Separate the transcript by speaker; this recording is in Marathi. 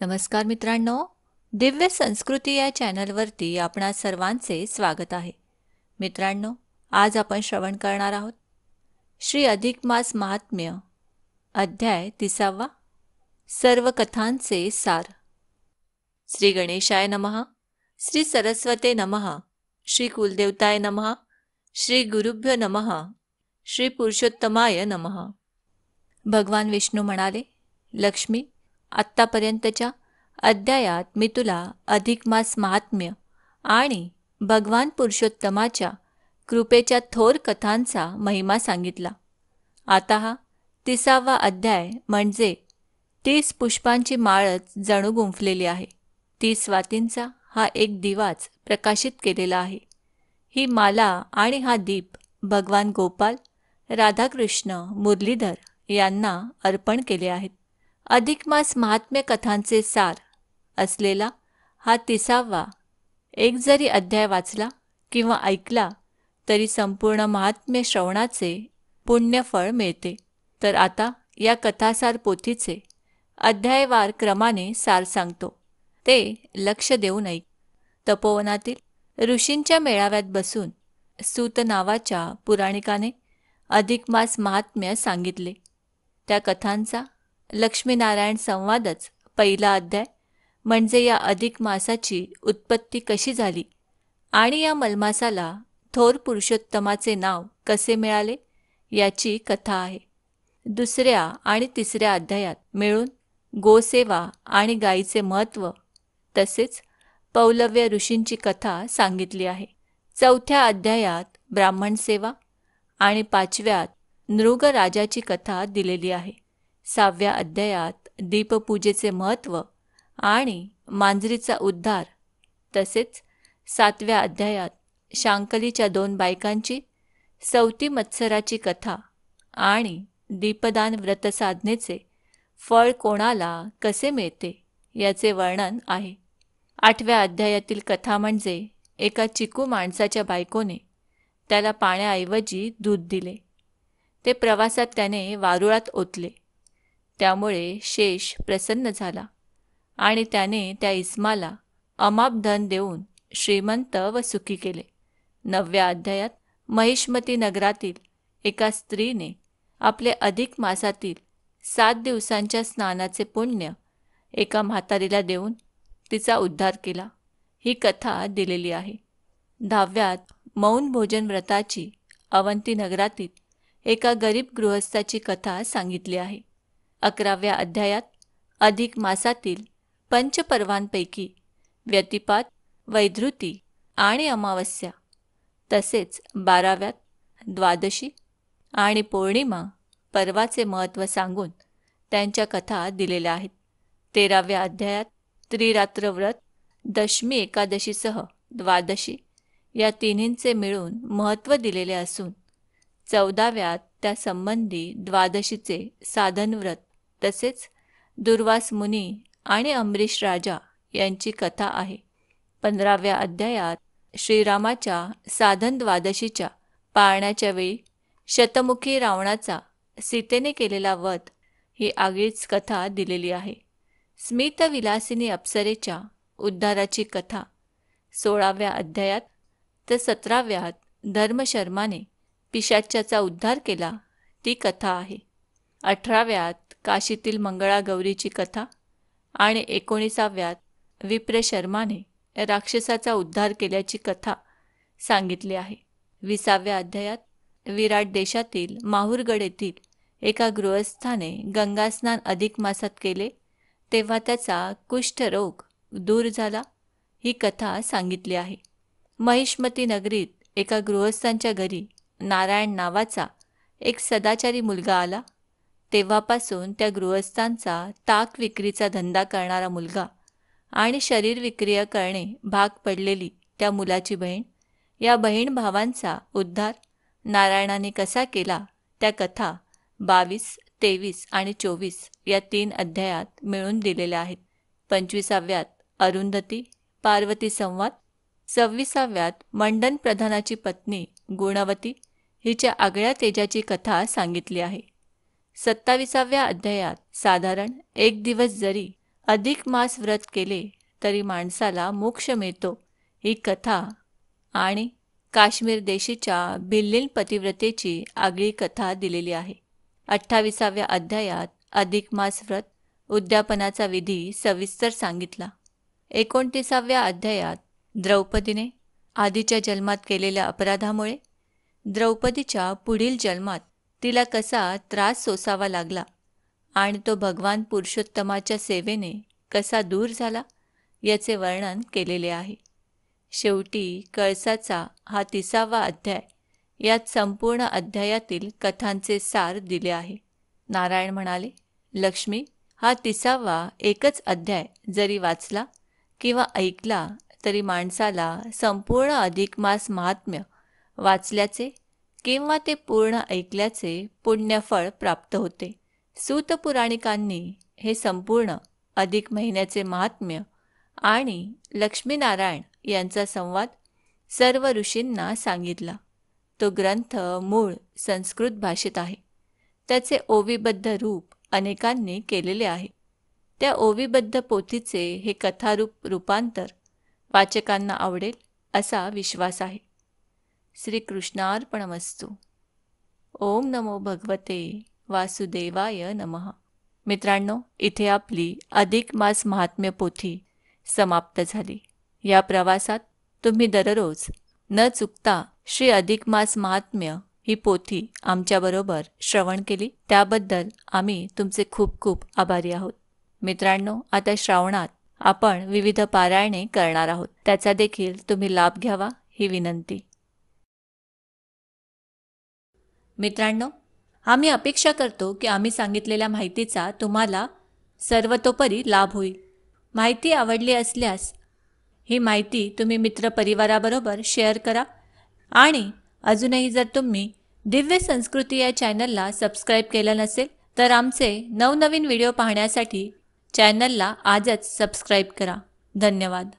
Speaker 1: नमस्कार मित्रांनो दिव्य संस्कृती या चॅनलवरती आपण सर्वांचे स्वागत आहे मित्रांनो आज आपण श्रवण करणार आहोत श्री अधिक मास महात्म्य अध्याय तिसावा सर्व कथांचे सार श्री गणेशाय नमः श्री सरस्वते नमः श्री कुलदेवताय नमः श्री गुरुभ्य नमः श्री पुरुषोत्तमाय नमः भगवान विष्णू म्हणाले लक्ष्मी आत्तापर्यंतच्या अध्यायात मी तुला अधिक मास महात्म्य आणि भगवान पुरुषोत्तमाच्या कृपेच्या थोर कथांचा महिमा सांगितला आता हा तिसावा अध्याय म्हणजे तीस पुष्पांची माळच जणू गुंफलेली आहे ती स्वातींचा हा एक दिवाच प्रकाशित केलेला आहे ही माला आणि हा दीप भगवान गोपाल राधाकृष्ण मुरलीधर यांना अर्पण केले आहेत अधिक मास महात्म्य कथांचे सार असलेला हा तिसावा एक जरी अध्याय वाचला किंवा ऐकला तरी संपूर्ण महात्म्य श्रवणाचे पुण्यफळ मिळते तर आता या कथासार पोथीचे अध्यायवार क्रमाने सार सांगतो ते लक्ष देऊ नये तपोवनातील ऋषींच्या मेळाव्यात बसून सूत नावाच्या पुराणिकाने अधिक मास महात्म्य सांगितले त्या कथांचा लक्ष्मीनारायण संवादच पहिला अध्याय म्हणजे या अधिक मासाची उत्पत्ती कशी झाली आणि या मलमासाला थोर पुरुषोत्तमाचे नाव कसे मिळाले याची कथा आहे दुसऱ्या आणि तिसऱ्या अध्यायात मिळून गोसेवा आणि गायीचे महत्त्व तसेच पौलव्य ऋषींची कथा सांगितली आहे चौथ्या अध्यायात ब्राह्मण सेवा आणि पाचव्यात नृग राजाची कथा दिलेली आहे सहाव्या अध्यायात दीपपूजेचे महत्त्व आणि मांजरीचा उद्धार तसेच सातव्या अध्यायात शांकलीच्या दोन बायकांची सौती मत्सराची कथा आणि दीपदान व्रत साधनेचे फळ कोणाला कसे मिळते याचे वर्णन आहे आठव्या अध्यायातील कथा म्हणजे एका चिकू माणसाच्या बायकोने त्याला पाण्याऐवजी दूध दिले ते प्रवासात त्याने वारुळात ओतले त्यामुळे शेष प्रसन्न झाला आणि त्याने त्या इस्माला अमाप धन देऊन श्रीमंत व सुखी केले नवव्या अध्यायात महिष्मती नगरातील एका स्त्रीने आपले अधिक मासातील सात दिवसांच्या स्नानाचे पुण्य एका म्हातारीला देऊन तिचा उद्धार केला ही कथा दिलेली आहे दहाव्यात मौन भोजन व्रताची अवंती नगरातील एका गरीब गृहस्थाची कथा सांगितली आहे अकराव्या अध्यायात अधिक मासातील पंचपर्वांपैकी व्यतिपात वैधृती आणि अमावस्या तसेच बाराव्यात द्वादशी आणि पौर्णिमा पर्वाचे महत्त्व सांगून त्यांच्या कथा दिलेल्या आहेत तेराव्या अध्यायात त्रिरात्र व्रत दशमी एकादशीसह द्वादशी या तिन्हींचे मिळून महत्त्व दिलेले असून चौदाव्यात त्यासंबंधी द्वादशीचे साधनव्रत तसेच दुर्वास मुनी आणि अमरीश राजा यांची कथा आहे पंधराव्या अध्यायात श्रीरामाच्या साधन द्वादशीच्या पाळण्याच्या वेळी शतमुखी रावणाचा सीतेने केलेला वध ही आगळीच कथा दिलेली आहे स्मितविलासिनी अप्सरेच्या उद्धाराची कथा सोळाव्या अध्यायात तर सतराव्यात धर्मशर्माने पिशाच्याचा उद्धार केला ती कथा आहे अठराव्यात काशीतील मंगळागौरीची कथा आणि एकोणीसाव्यात विप्र शर्माने राक्षसाचा उद्धार केल्याची कथा सांगितली आहे विसाव्या अध्यायात विराट देशातील माहूरगड येथील एका गृहस्थाने गंगास्नान अधिक मासात केले तेव्हा त्याचा कुष्ठरोग दूर झाला ही कथा सांगितली आहे महिष्मती नगरीत एका गृहस्थांच्या घरी नारायण नावाचा एक सदाचारी मुलगा आला तेव्हापासून त्या गृहस्थांचा ताक विक्रीचा धंदा करणारा मुलगा आणि शरीर विक्रिया करणे भाग पडलेली त्या मुलाची बहीण या बहीण भावांचा उद्धार नारायणाने कसा केला त्या कथा बावीस तेवीस आणि चोवीस या तीन अध्यायात मिळून दिलेल्या आहेत पंचवीसाव्यात अरुंधती पार्वती संवाद सव्वीसाव्यात मंडन प्रधानाची पत्नी गुणवती हिच्या आगळ्या तेजाची कथा सांगितली आहे सत्ताविसाव्या अध्यायात साधारण एक दिवस जरी अधिक मास व्रत केले तरी माणसाला मोक्ष मिळतो ही कथा आणि काश्मीर देशीच्या भिल्लीन पतिव्रतेची आगळी कथा दिलेली आहे अठ्ठावीसाव्या अध्यायात अधिक मास व्रत उद्यापनाचा विधी सविस्तर सांगितला एकोणतीसाव्या अध्यायात द्रौपदीने आधीच्या जन्मात केलेल्या अपराधामुळे द्रौपदीच्या पुढील जन्मात तिला कसा त्रास सोसावा लागला आणि तो भगवान पुरुषोत्तमाच्या सेवेने कसा दूर झाला याचे वर्णन केलेले आहे शेवटी कळसाचा हा तिसावा अध्याय यात संपूर्ण अध्यायातील कथांचे सार दिले आहे नारायण म्हणाले लक्ष्मी हा तिसावा एकच अध्याय जरी वाचला किंवा ऐकला तरी माणसाला संपूर्ण अधिक मास महात्म्य वाचल्याचे किंवा ते पूर्ण ऐकल्याचे पुण्यफळ प्राप्त होते सूतपुराणिकांनी हे संपूर्ण अधिक महिन्याचे महात्म्य आणि लक्ष्मीनारायण यांचा संवाद सर्व ऋषींना सांगितला तो ग्रंथ मूळ संस्कृत भाषेत आहे त्याचे ओवीबद्ध रूप अनेकांनी केलेले आहे त्या ओवीबद्ध पोथीचे हे कथारूप रूपांतर वाचकांना आवडेल असा विश्वास आहे श्रीकृष्णार्पणमस्तू ओम नमो भगवते वासुदेवाय नमः मित्रांनो इथे आपली अधिक मास महात्म्य पोथी समाप्त झाली या प्रवासात तुम्ही दररोज न चुकता श्री अधिक मास महात्म्य ही पोथी आमच्याबरोबर श्रवण केली त्याबद्दल आम्ही तुमचे खूप खूप आभारी आहोत मित्रांनो आता श्रावणात आपण विविध पारायणे करणार आहोत त्याचा देखील तुम्ही लाभ घ्यावा ही विनंती मित्रांनो आम्ही अपेक्षा करतो की आम्ही सांगितलेल्या माहितीचा तुम्हाला सर्वतोपरी लाभ होईल माहिती आवडली असल्यास ही माहिती तुम्ही मित्रपरिवाराबरोबर शेअर करा आणि अजूनही जर तुम्ही दिव्य संस्कृती या चॅनलला सबस्क्राईब केलं नसेल तर आमचे नवनवीन व्हिडिओ पाहण्यासाठी चॅनलला आजच सबस्क्राईब करा धन्यवाद